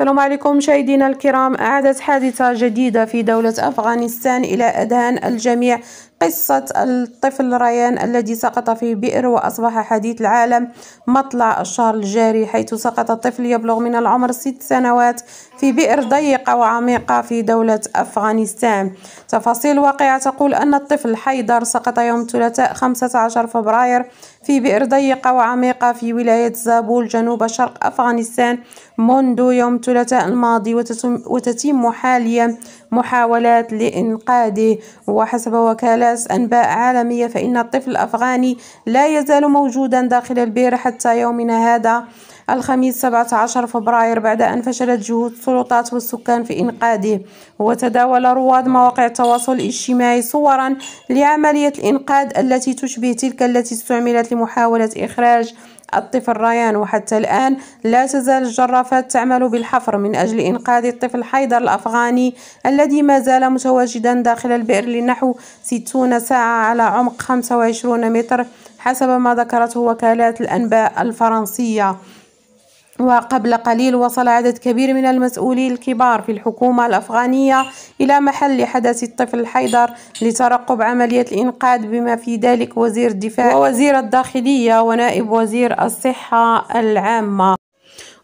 السلام عليكم مشاهدينا الكرام عادت حادثة جديدة في دولة أفغانستان إلى أذهان الجميع قصة الطفل ريان الذي سقط في بئر وأصبح حديث العالم مطلع الشهر الجاري حيث سقط طفل يبلغ من العمر ست سنوات في بئر ضيقة وعميقة في دولة أفغانستان تفاصيل واقعة تقول أن الطفل حيدر سقط يوم الثلاثاء 15 فبراير في بئر ضيقة وعميقة في ولاية زابول جنوب شرق أفغانستان منذ يوم الثلاثاء الماضي وتتم, وتتم حاليا محاولات لإنقاذه وحسب وكالة أنباء عالمية فإن الطفل الأفغاني لا يزال موجودا داخل البئر حتى يومنا هذا الخميس 17 فبراير بعد أن فشلت جهود السلطات والسكان في إنقاذه وتداول رواد مواقع التواصل الاجتماعي صورا لعملية الإنقاذ التي تشبه تلك التي استعملت لمحاولة إخراج الطفل ريان وحتى الآن لا تزال الجرافات تعمل بالحفر من أجل إنقاذ الطفل حيدر الأفغاني الذي ما زال متواجدا داخل البئر لنحو 60 ساعة على عمق 25 متر حسب ما ذكرته وكالات الأنباء الفرنسية وقبل قليل وصل عدد كبير من المسؤولين الكبار في الحكومة الأفغانية إلى محل حدث الطفل حيدر لترقب عملية الإنقاذ بما في ذلك وزير الدفاع ووزير الداخلية ونائب وزير الصحة العامة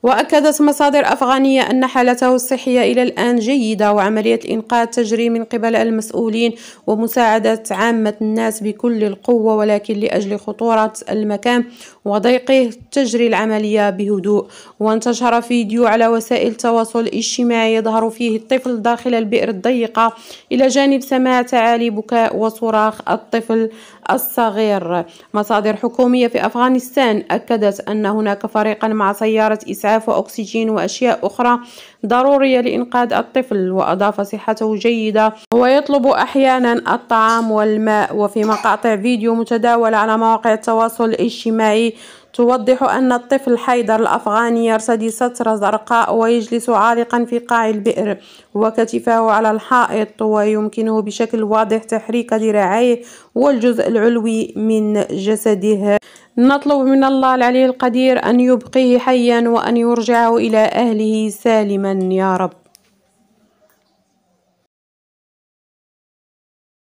وأكدت مصادر أفغانية أن حالته الصحية إلى الآن جيدة وعملية الإنقاذ تجري من قبل المسؤولين ومساعدة عامة الناس بكل القوة ولكن لأجل خطورة المكان وضيقه تجري العملية بهدوء وانتشر فيديو على وسائل التواصل الاجتماعي يظهر فيه الطفل داخل البئر الضيقة إلى جانب سماع تعالي بكاء وصراخ الطفل الصغير مصادر حكومية في أفغانستان أكدت أن هناك فريقا مع سيارة إسعاف الإسعاف وأكسجين وأشياء أخرى ضرورية لإنقاذ الطفل وأضاف صحته جيدة ويطلب أحيانا الطعام والماء وفي مقاطع فيديو متداولة على مواقع التواصل الاجتماعي توضح أن الطفل حيدر الأفغاني يرتدي سترة زرقاء ويجلس عالقا في قاع البئر وكتفاه على الحائط ويمكنه بشكل واضح تحريك ذراعيه والجزء العلوي من جسده نطلب من الله العلي القدير أن يبقيه حيا وأن يرجعه إلى أهله سالما يا رب